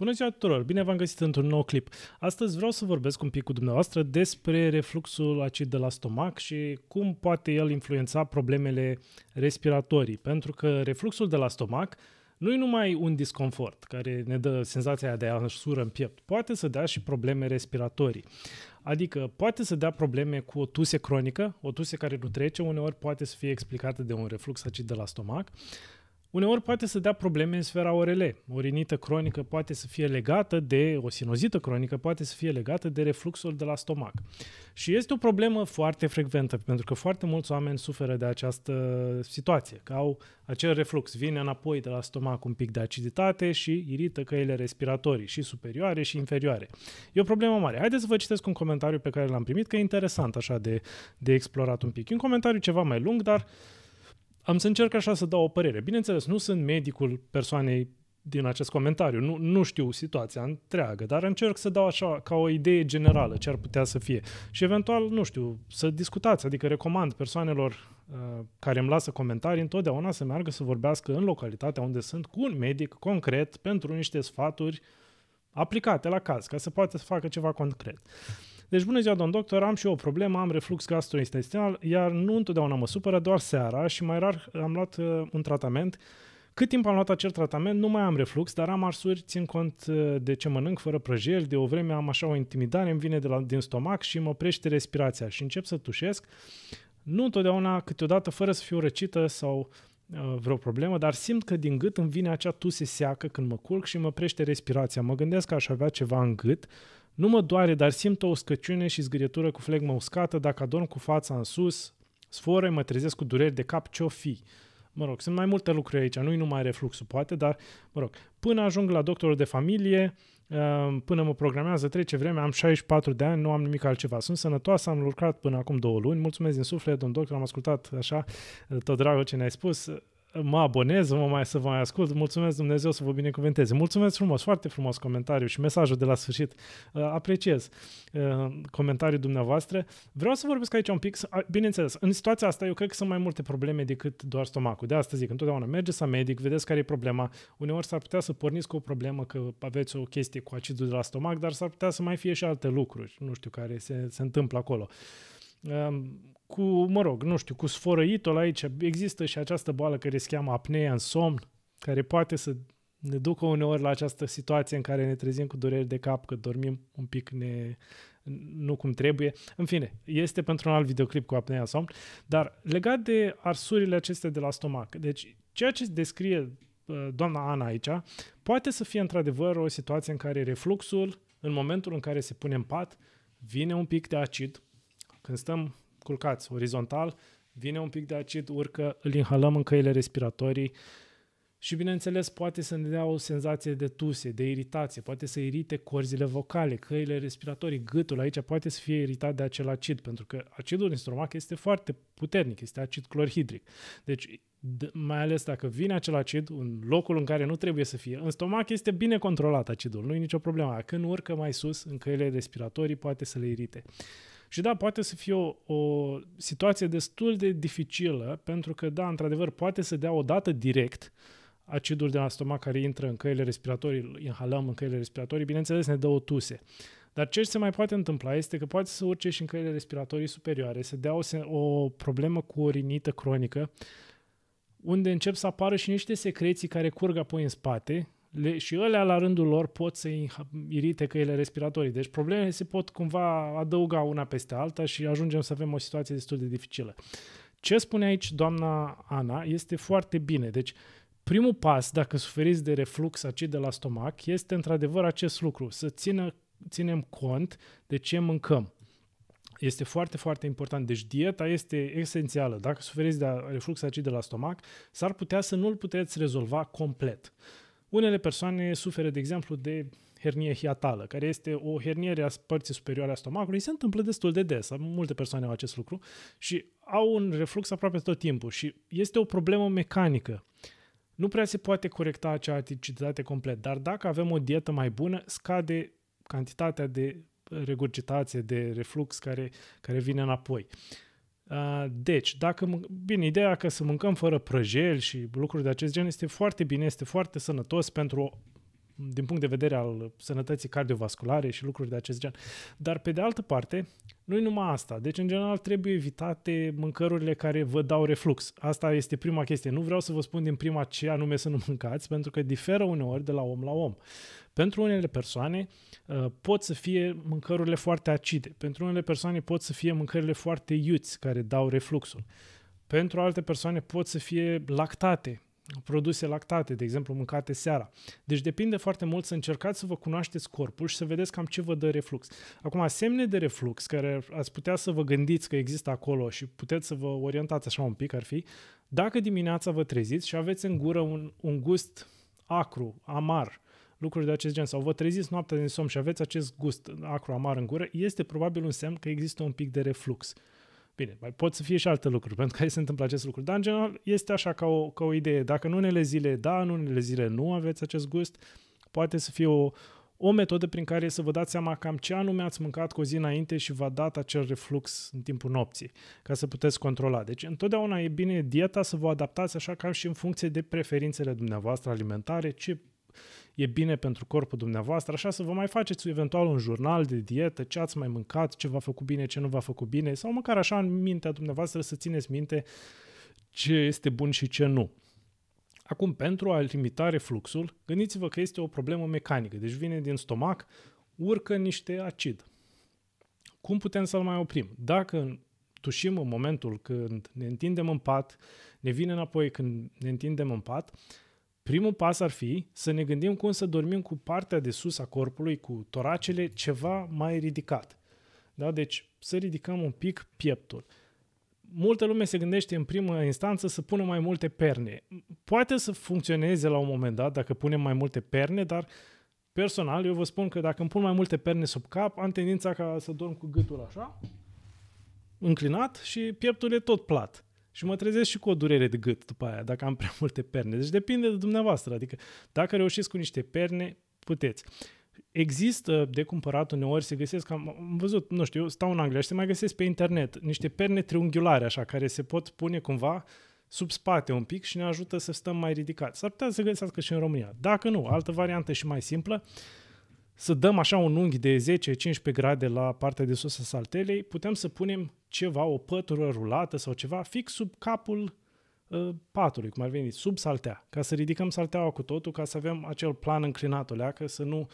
Bună ziua tuturor! Bine v-am găsit într-un nou clip. Astăzi vreau să vorbesc un pic cu dumneavoastră despre refluxul acid de la stomac și cum poate el influența problemele respiratorii. Pentru că refluxul de la stomac nu e numai un disconfort care ne dă senzația de ansură în piept, poate să dea și probleme respiratorii. Adică poate să dea probleme cu o tuse cronică, o tuse care nu trece, uneori poate să fie explicată de un reflux acid de la stomac, Uneori poate să dea probleme în sfera ORL. O rinită cronică poate să fie legată de, o sinozită cronică poate să fie legată de refluxul de la stomac. Și este o problemă foarte frecventă, pentru că foarte mulți oameni suferă de această situație, că au acel reflux, vine înapoi de la stomac un pic de aciditate și irită căile respiratorii, și superioare și inferioare. E o problemă mare. Haideți să vă citesc un comentariu pe care l-am primit, că e interesant așa de, de explorat un pic. E un comentariu ceva mai lung, dar uh, am să încerc așa să dau o părere. Bineînțeles, nu sunt medicul persoanei din acest comentariu, nu, nu știu situația întreagă, dar încerc să dau așa ca o idee generală ce ar putea să fie. Și eventual, nu știu, să discutați, adică recomand persoanelor uh, care îmi lasă comentarii întotdeauna să meargă să vorbească în localitatea unde sunt cu un medic concret pentru niște sfaturi aplicate la caz, ca să poată să facă ceva concret. Deci, bună ziua, domn doctor, am și eu o problemă, am reflux gastrointestinal, iar nu întotdeauna mă supără, doar seara și mai rar am luat uh, un tratament. Cât timp am luat acel tratament, nu mai am reflux, dar am arsuri, țin cont uh, de ce mănânc, fără prăjeli, de o vreme am așa o intimidare, îmi vine de la, din stomac și mă oprește respirația și încep să tușesc. Nu întotdeauna, câteodată, fără să fiu răcită sau uh, vreo problemă, dar simt că din gât îmi vine acea tuse seacă când mă culc și mă prește respirația. Mă gândesc că aș avea ceva în gât nu mă doare, dar simt o scăciune și zgârietură cu flegmă uscată. Dacă adorm cu fața în sus, sforă, mă trezesc cu dureri de cap, ce-o fi? Mă rog, sunt mai multe lucruri aici, nu-i numai refluxul, poate, dar, mă rog, până ajung la doctorul de familie, uh, până mă programează, trece vreme. am 64 de ani, nu am nimic altceva. Sunt sănătoasă, am lucrat până acum două luni, mulțumesc din suflet, domn doctor, am ascultat așa uh, tot dragul ce ne-ai spus, mă abonez, mă mai, să vă mai ascult. Mulțumesc Dumnezeu să vă binecuvânteze. Mulțumesc frumos, foarte frumos comentariu și mesajul de la sfârșit. Uh, apreciez uh, comentariul dumneavoastră. Vreau să vorbesc aici un pic. Bineînțeles, în situația asta eu cred că sunt mai multe probleme decât doar stomacul. De asta zic, întotdeauna mergeți la medic, vedeți care e problema. Uneori s-ar putea să porniți cu o problemă că aveți o chestie cu acidul de la stomac, dar s-ar putea să mai fie și alte lucruri, nu știu, care se, se întâmplă acolo um, cu, mă rog, nu știu, cu sfărăitul aici, există și această boală care se cheamă apnea în somn, care poate să ne ducă uneori la această situație în care ne trezim cu dureri de cap, că dormim un pic ne, nu cum trebuie. În fine, este pentru un alt videoclip cu apnea somn, dar legat de arsurile acestea de la stomac. Deci, ceea ce descrie uh, doamna Ana aici, poate să fie într-adevăr o situație în care refluxul, în momentul în care se pune în pat, vine un pic de acid, când stăm culcați orizontal, vine un pic de acid, urcă, îl inhalăm în căile respiratorii și, bineînțeles, poate să ne dea o senzație de tuse, de iritație, poate să irite corzile vocale, căile respiratorii, gâtul aici poate să fie iritat de acel acid, pentru că acidul din stomac este foarte puternic, este acid clorhidric. Deci, mai ales dacă vine acel acid, în locul în care nu trebuie să fie, în stomac este bine controlat acidul, nu e nicio problemă. Când urcă mai sus, în căile respiratorii, poate să le irite. Și da, poate să fie o, o situație destul de dificilă, pentru că, da, într-adevăr, poate să dea odată direct acidul de la stomac care intră în căile respiratorii, inhalăm în căile respiratorii, bineînțeles ne dă o tuse. Dar ce se mai poate întâmpla este că poate să urce și în căile respiratorii superioare, să dea o, o problemă cu o rinită cronică, unde încep să apară și niște secreții care curg apoi în spate, le, și ălea, la rândul lor, pot să irite căile respiratorii. Deci problemele se pot cumva adăuga una peste alta și ajungem să avem o situație destul de dificilă. Ce spune aici doamna Ana este foarte bine. Deci, primul pas, dacă suferiți de reflux acid de la stomac, este într-adevăr acest lucru, să țină, ținem cont de ce mâncăm. Este foarte, foarte important. Deci dieta este esențială. Dacă suferiți de reflux acid de la stomac, s-ar putea să nu-l puteți rezolva complet. Uh, unele persoane suferă, de exemplu, de hernie hiatală, care este o herniere a părții superioare a stomacului. Se întâmplă destul de des, multe persoane au acest lucru și au un reflux aproape tot timpul și este o problemă mecanică. Nu prea se poate corecta acea aciditate complet, dar dacă avem o dietă mai bună, scade cantitatea de regurgitație, de reflux care, care vine înapoi. Uh, Ah, deci, dacă, bine, ideea că să mâncăm fără prăjeli și lucruri de acest gen este foarte bine, este foarte sănătos pentru din punct de vedere al sănătății cardiovasculare și lucruri de acest gen. Dar pe de altă parte, nu e numai asta. Deci, în general, trebuie evitate mâncărurile care vă dau reflux. Asta este prima chestie. Nu vreau să vă spun din prima ce anume să nu mâncați, pentru că diferă uneori de la om la om. Pentru unele persoane uh, pot să fie mâncărurile foarte acide. Pentru unele persoane pot să fie mâncărurile foarte iuți care dau refluxul. Pentru alte persoane pot să fie lactate, produse lactate, de exemplu mâncate seara. Deci depinde foarte mult să încercați să vă cunoașteți corpul și să vedeți cam ce vă dă reflux. Acum, semne de reflux care ați putea să vă gândiți că există acolo și puteți să vă orientați așa un pic ar fi, dacă dimineața vă treziți și aveți în gură un, un gust acru, amar, lucruri de acest gen, sau vă treziți noaptea din somn și aveți acest gust acru, amar în gură, este probabil un semn că există un pic de reflux. Bine, mai pot să fie și alte lucruri pentru care se întâmplă acest lucru, dar în general este așa ca o, ca o idee. Dacă în unele zile da, în unele zile nu aveți acest gust, poate să fie o, o metodă prin care să vă dați seama cam ce anume ați mâncat cu o zi înainte și v-a dat acel reflux în timpul nopții, ca să puteți controla. Deci întotdeauna e bine dieta să vă adaptați așa ca și în funcție de preferințele dumneavoastră alimentare, ce e bine pentru corpul dumneavoastră, așa să vă mai faceți eventual un jurnal de dietă, ce ați mai mâncat, ce v-a făcut bine, ce nu v-a făcut bine, sau măcar așa în mintea dumneavoastră să țineți minte ce este bun și ce nu. Acum, pentru a limita refluxul, gândiți-vă că este o problemă mecanică, deci vine din stomac, urcă niște acid. Cum putem să-l mai oprim? Dacă tușim în momentul când ne întindem în pat, ne vine înapoi când ne întindem în pat, Primul pas ar fi să ne gândim cum să dormim cu partea de sus a corpului, cu toracele, ceva mai ridicat. Da? Deci să ridicăm un pic pieptul. Multă lume se gândește în primă instanță să pună mai multe perne. Poate să funcționeze la un moment dat dacă punem mai multe perne, dar personal eu vă spun că dacă îmi pun mai multe perne sub cap, am tendința ca să dorm cu gâtul așa, înclinat și pieptul e tot plat. Și mă trezesc și cu o durere de gât după aia, dacă am prea multe perne. Deci depinde de dumneavoastră. Adică dacă reușiți cu niște perne, puteți. Există de cumpărat uneori, se găsesc, am, am văzut, nu știu, eu stau în Anglia și se mai găsesc pe internet niște perne triunghiulare așa, care se pot pune cumva sub spate un pic și ne ajută să stăm mai ridicat. S-ar putea să găsească și în România. Dacă nu, altă variantă și mai simplă, să dăm așa un unghi de 10-15 grade la partea de sus a saltelei, putem să punem ceva, o pătură rulată sau ceva, fix sub capul uh, patului, cum ar veni, sub saltea, ca să ridicăm salteaua cu totul, ca să avem acel plan înclinat o leacă, să nu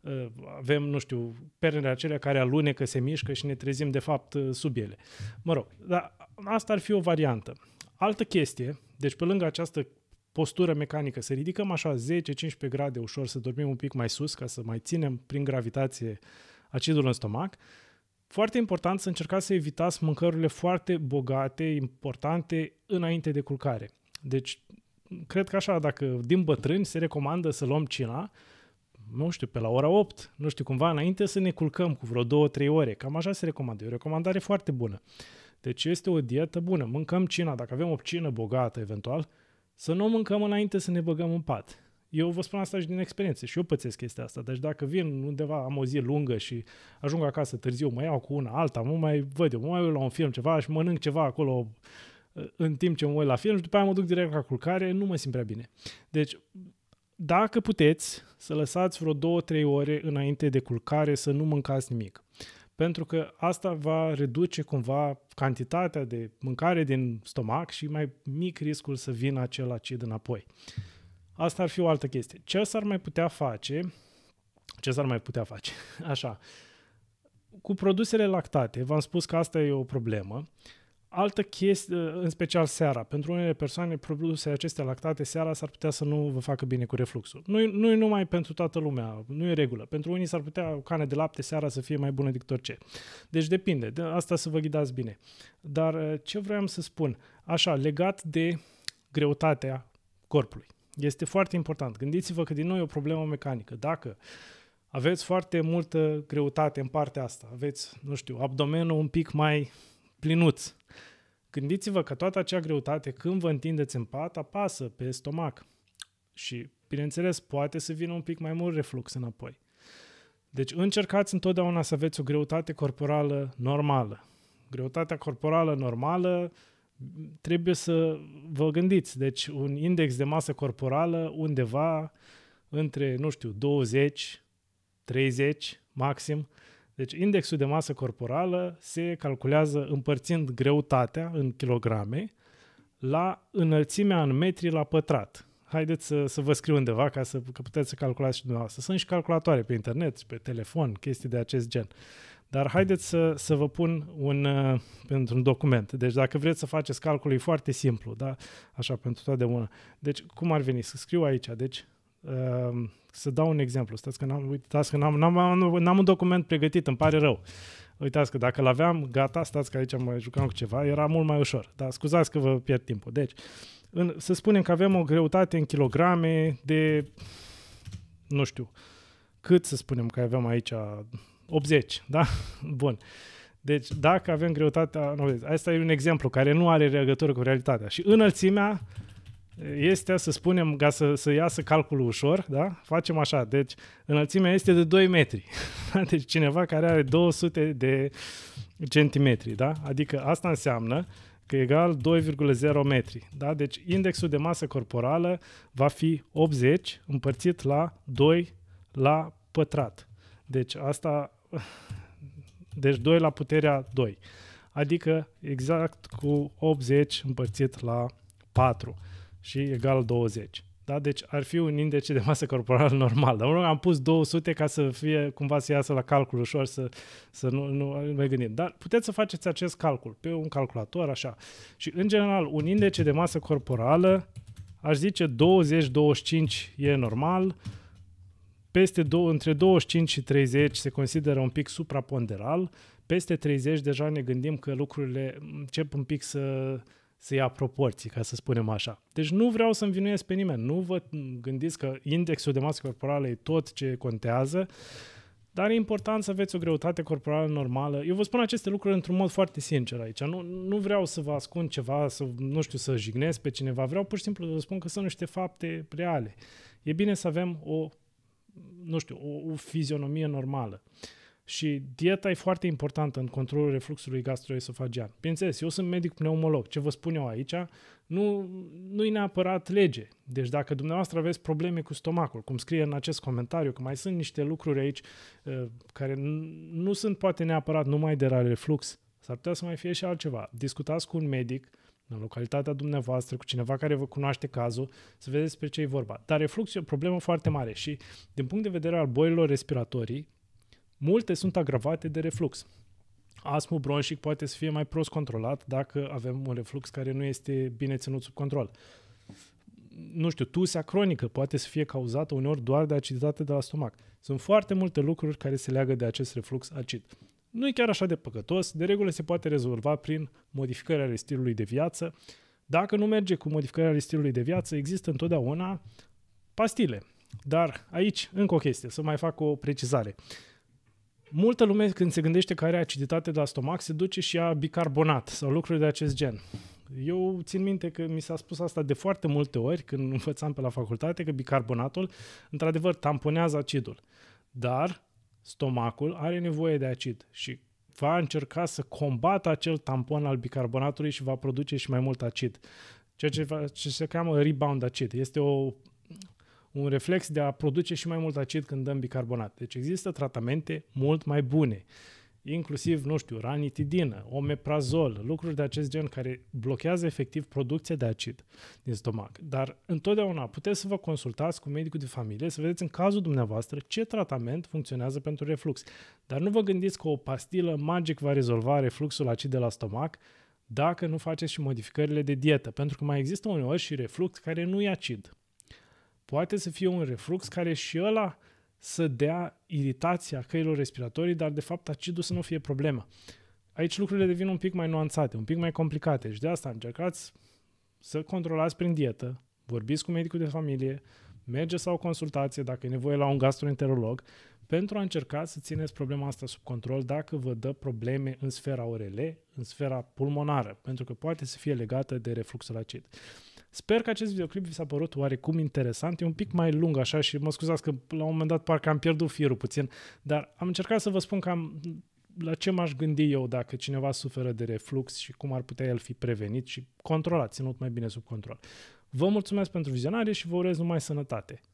uh, avem, nu știu, pernele acelea care alunecă, se mișcă și ne trezim de fapt uh, sub ele. Mă rog, dar asta ar fi o variantă. Altă chestie, deci pe lângă această postură mecanică, să ridicăm așa 10-15 grade ușor, să dormim un pic mai sus ca să mai ținem prin gravitație acidul în stomac, uh, foarte important să încercați să evitați mâncărurile foarte bogate, importante, înainte de culcare. Deci, cred că așa, dacă din bătrâni se recomandă să luăm cina, nu știu, pe la ora 8, nu știu, cumva înainte să ne culcăm cu vreo 2-3 ore. Cam așa se recomandă. E o recomandare foarte bună. Deci este o dietă bună. Mâncăm cina, dacă avem o cină bogată eventual, să nu o mâncăm înainte să ne băgăm în pat. Eu vă spun asta și din experiență și eu pățesc chestia asta. Deci dacă vin undeva, am o zi lungă și ajung acasă târziu, mă iau cu una, alta, mă mai văd eu, mă mai uit la un film, ceva și mănânc ceva acolo uh, în timp ce mă uit la film și după aia mă duc direct la culcare, nu mă simt prea bine. Deci, dacă puteți să lăsați vreo două, trei ore înainte de culcare să nu mâncați nimic. Pentru că asta va reduce cumva cantitatea de mâncare din stomac și mai mic riscul să vină acel acid înapoi. Uh, Asta ar fi o altă chestie. Ce s-ar mai putea face? Ce s-ar mai putea face? Așa. Cu produsele lactate, v-am spus că asta e o problemă. Altă chestie, în special seara. Pentru unele persoane, produsele acestea lactate seara s-ar putea să nu vă facă bine cu refluxul. Nu, nu e numai pentru toată lumea, nu e regulă. Pentru unii s-ar putea o cană de lapte seara să fie mai bună decât orice. Deci depinde, de asta să vă ghidați bine. Dar ce vreau să spun? Așa, legat de greutatea corpului. Este foarte important. Gândiți-vă că din nou e o problemă mecanică. Dacă aveți foarte multă greutate în partea asta, aveți, nu știu, abdomenul un pic mai plinuț, gândiți-vă că toată acea greutate, când vă întindeți în pat, apasă pe stomac. Și, bineînțeles, poate să vină un pic mai mult reflux înapoi. Deci încercați întotdeauna să aveți o greutate corporală normală. Greutatea corporală normală trebuie să vă gândiți. Deci un index de masă corporală undeva între, nu știu, 20, 30 maxim. Deci indexul de masă corporală se calculează împărțind greutatea în kilograme la înălțimea în metri la pătrat. Haideți să, să vă scriu undeva ca să că puteți să calculați și dumneavoastră. Sunt și calculatoare pe internet, pe telefon, chestii de acest gen. Uh, dar haideți să, să vă pun un, pentru uh, un document. Deci dacă vreți să faceți calculul, e foarte simplu, da? Așa, pentru totdeauna. Deci, cum ar veni? Să scriu aici, deci, uh, să dau un exemplu. Stați că n-am, uitați că n-am, n-am, n-am un document pregătit, îmi pare rău. Uitați că dacă l-aveam, gata, stați că aici mă jucam cu ceva, era mult mai ușor. Dar scuzați că vă pierd timpul. Deci, în, să spunem că avem o greutate în kilograme de, nu știu, cât să spunem că avem aici 80, da? Bun. Deci dacă avem greutatea 90, asta e un exemplu care nu are legătură cu realitatea. Și înălțimea este, să spunem, ca să, să iasă calculul ușor, da? Facem așa, deci înălțimea este de 2 metri. Da? Deci cineva care are 200 de centimetri, da? Adică asta înseamnă că egal 2,0 metri. Da? Deci indexul de masă corporală va fi 80 împărțit la 2 la pătrat. Deci asta, deci 2 la puterea 2, adică exact cu 80 împărțit la 4 și egal 20. Da? Deci ar fi un indice de masă corporală normal. Dar am pus 200 ca să fie cumva să iasă la calcul ușor, să, să nu, nu mai gândim. Dar puteți să faceți acest calcul pe un calculator, așa. Și în general, un indice de masă corporală, aș zice 20-25 e normal, peste două, între 25 și 30 se consideră un pic supraponderal, peste 30 deja ne gândim că lucrurile încep un pic să, să ia proporții, ca să spunem așa. Deci nu vreau să vinuiesc pe nimeni, nu vă gândiți că indexul de masă corporală e tot ce contează, dar e important să aveți o greutate corporală normală. Eu vă spun aceste lucruri într-un mod foarte sincer aici. Nu, nu vreau să vă ascund ceva, să, nu știu, să jignesc pe cineva. Vreau pur și simplu să vă spun că sunt niște fapte reale. E bine să avem o nu știu, o, o fizionomie normală. Și dieta e foarte importantă în controlul refluxului gastroesofagian. Bineînțeles, eu sunt medic pneumolog. Ce vă spun eu aici nu, nu e neapărat lege. Deci dacă dumneavoastră aveți probleme cu stomacul, cum scrie în acest comentariu, că mai sunt niște lucruri aici uh, care nu sunt poate neapărat numai de la reflux, s-ar putea să mai fie și altceva. Discutați cu un medic, uh, în localitatea dumneavoastră, cu cineva care vă cunoaște cazul, să vedeți despre ce e vorba. Dar reflux e o problemă foarte mare și, din punct de vedere al bolilor respiratorii, multe sunt agravate de reflux. Asmul bronșic poate să fie mai prost controlat dacă avem un reflux care nu este bine ținut sub control. Nu știu, tusea cronică poate să fie cauzată uneori doar de aciditate de la stomac. Sunt foarte multe lucruri care se leagă de acest reflux acid nu e chiar așa de păcătos, de regulă se poate rezolva prin modificarea stilului de viață. Dacă nu merge cu modificarea stilului de viață, există întotdeauna pastile. Dar aici, încă o chestie, să mai fac o precizare. Multă lume, când se gândește că are aciditate de la stomac, se duce și ia bicarbonat sau lucruri de acest gen. Eu țin minte că mi s-a spus asta de foarte multe ori când învățam pe la facultate, că bicarbonatul, într-adevăr, tamponează acidul. Dar stomacul are nevoie de acid și va încerca să combată acel tampon al bicarbonatului și va produce și mai mult acid. Ceea ce, va, ce se cheamă rebound acid. Este o, un reflex de a produce și mai mult acid când dăm bicarbonat. Deci există tratamente mult mai bune. Uh, inclusiv, nu știu, ranitidină, omeprazol, lucruri de acest gen care blochează efectiv producția de acid din stomac. Dar întotdeauna puteți să vă consultați cu medicul de familie să vedeți în cazul dumneavoastră ce tratament funcționează pentru reflux. Dar nu vă gândiți că o pastilă magic va rezolva refluxul acid de la stomac dacă nu faceți și modificările de dietă, pentru că mai există uneori și reflux care nu e acid. Poate să fie un reflux care și ăla să dea iritația căilor respiratorii, dar de fapt acidul să nu fie problema. Aici lucrurile devin un pic mai nuanțate, un pic mai complicate și de asta încercați să controlați prin dietă, vorbiți cu medicul de familie, mergeți sau o consultație dacă e nevoie la un gastroenterolog, pentru a încerca să țineți problema asta sub control dacă vă dă probleme în sfera orele, în sfera pulmonară, pentru că poate să fie legată de refluxul acid. Sper că acest videoclip vi s-a părut oarecum interesant, e un pic mai lung așa și mă scuzați că la un moment dat parcă am pierdut firul puțin, dar am încercat să vă spun că am la ce m-aș gândi eu dacă cineva suferă de reflux și cum ar putea el fi prevenit și controlat, ținut mai bine sub control. Vă mulțumesc pentru vizionare și vă urez numai sănătate!